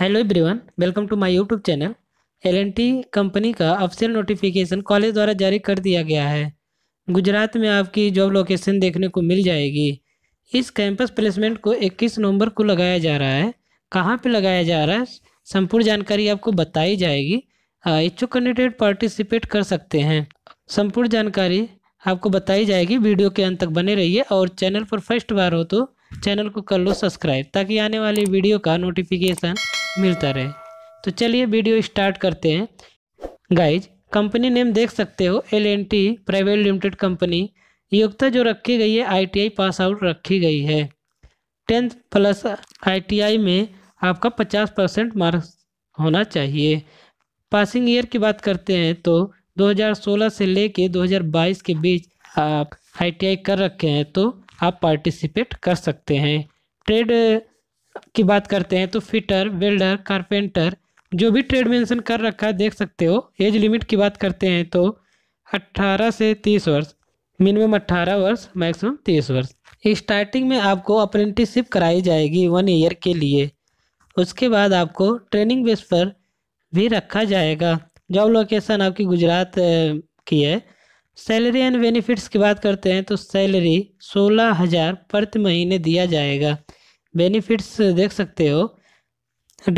hello everyone welcome to my YouTube channel L N T company का official notification college द्वारा जारी कर दिया गया है गुजरात में आपकी जॉब लोकेशन देखने को मिल जाएगी इस कैंपस प्लेसमेंट को 21 नवंबर को लगाया जा रहा है कहाँ पे लगाया जा रहा है संपूर्ण जानकारी आपको बताई जाएगी इच्छुक कैंडिडेट पार्टिसिपेट कर सकते हैं संपूर्ण जानकारी आपको बताई जाएगी वीडियो के अंत तक बने रहिए और चैनल पर फर्स्ट बार हो तो चैनल को कर लो सब्सक्राइब ताकि आने वाली वीडियो का नोटिफिकेशन मिलता रहे तो चलिए वीडियो स्टार्ट करते हैं गाइज कंपनी नेम देख सकते हो L N T private limited company योग्यता जो रखी गई है आईटीआई पास आउट रखी गई है टेंथ प्लस आईटीआई में आपका पचास परसेंट मार्क्स होना चाहिए पासिंग ईयर की बात करते हैं तो 2016 से लेके 2022 के बीच आप आईटीआई कर रखे हैं तो आप पार्टिसिपेट कर सकते हैं ट्रेड की बात करते हैं तो फिटर वेल्डर कारपेंटर जो भी ट्रेड मेंशन कर रखा है देख सकते हो एज लिमिट की बात करते हैं तो 18 से 30 वर्ष मिनिमम 18 वर्ष मैक्सिमम 30 वर्ष स्टार्टिंग में आपको अप्रेंटिसशिप कराई जाएगी वन ईयर के लिए उसके बाद आपको ट्रेनिंग बेस पर भी रखा जाएगा जॉब लोकेशन आपकी गुजरात की है सैलरी एंड बेनिफिट्स की बात करते हैं तो सैलरी सोलह हज़ार प्रति महीने दिया जाएगा बेनिफिट्स देख सकते हो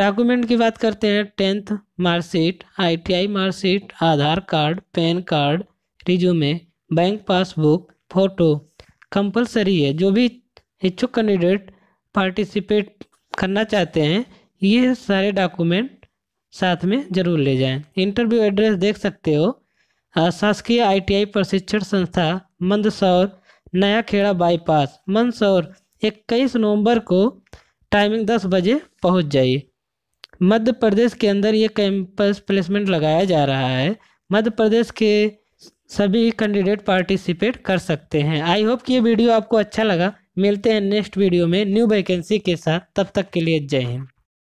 डॉक्यूमेंट की बात करते हैं tenth marksheet ITI marksheet Aadhaar card PAN card resume bank passbook photo compulsory है जो भी इच्छुक कैंडिडेट पार्टिसिपेट करना चाहते हैं ये सारे डॉक्यूमेंट साथ में ज़रूर ले जाएं इंटरव्यू एड्रेस देख सकते हो शासकीय आईटीआई प्रशिक्षण संस्था मंदसौर नया खेड़ा बाईपास मंदसौर इक्कीस नवंबर को टाइमिंग दस बजे पहुंच जाइए मध्य प्रदेश के अंदर ये कैंपस प्लेसमेंट लगाया जा रहा है मध्य प्रदेश के सभी कैंडिडेट पार्टिसिपेट कर सकते हैं आई होप कि ये वीडियो आपको अच्छा लगा मिलते हैं नेक्स्ट वीडियो में न्यू वैकेंसी के साथ तब तक के लिए जय हिंद